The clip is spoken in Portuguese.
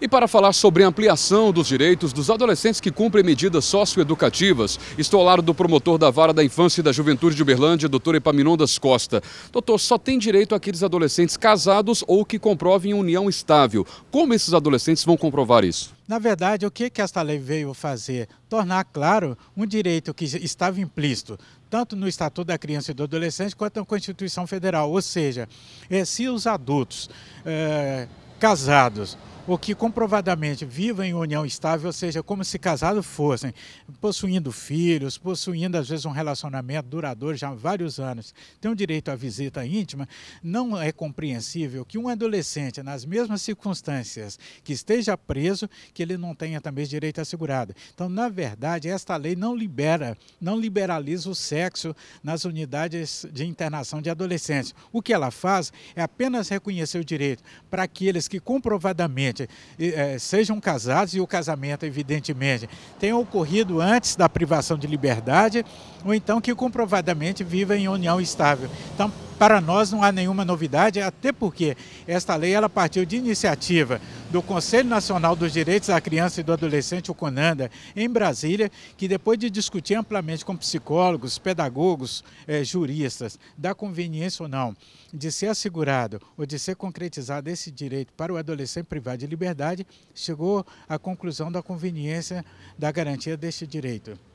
E para falar sobre ampliação dos direitos dos adolescentes que cumprem medidas socioeducativas, estou ao lado do promotor da Vara da Infância e da Juventude de Uberlândia, doutor Epaminondas Costa. Doutor, só tem direito aqueles adolescentes casados ou que comprovem união estável. Como esses adolescentes vão comprovar isso? Na verdade, o que, que esta lei veio fazer? Tornar claro um direito que estava implícito, tanto no Estatuto da Criança e do Adolescente quanto na Constituição Federal. Ou seja, eh, se os adultos é, casados o que comprovadamente vivam em união estável, ou seja, como se casados fossem, possuindo filhos, possuindo às vezes um relacionamento duradouro já há vários anos, têm o direito à visita íntima, não é compreensível que um adolescente, nas mesmas circunstâncias, que esteja preso, que ele não tenha também direito assegurado. Então, na verdade, esta lei não libera, não liberaliza o sexo nas unidades de internação de adolescentes. O que ela faz é apenas reconhecer o direito para aqueles que comprovadamente evidentemente, é, sejam casados e o casamento, evidentemente, tenha ocorrido antes da privação de liberdade ou então que comprovadamente viva em união estável. Então, para nós não há nenhuma novidade, até porque esta lei ela partiu de iniciativa do Conselho Nacional dos Direitos da Criança e do Adolescente, o CONANDA, em Brasília, que depois de discutir amplamente com psicólogos, pedagogos, eh, juristas, da conveniência ou não de ser assegurado ou de ser concretizado esse direito para o adolescente privado de liberdade, chegou à conclusão da conveniência da garantia deste direito.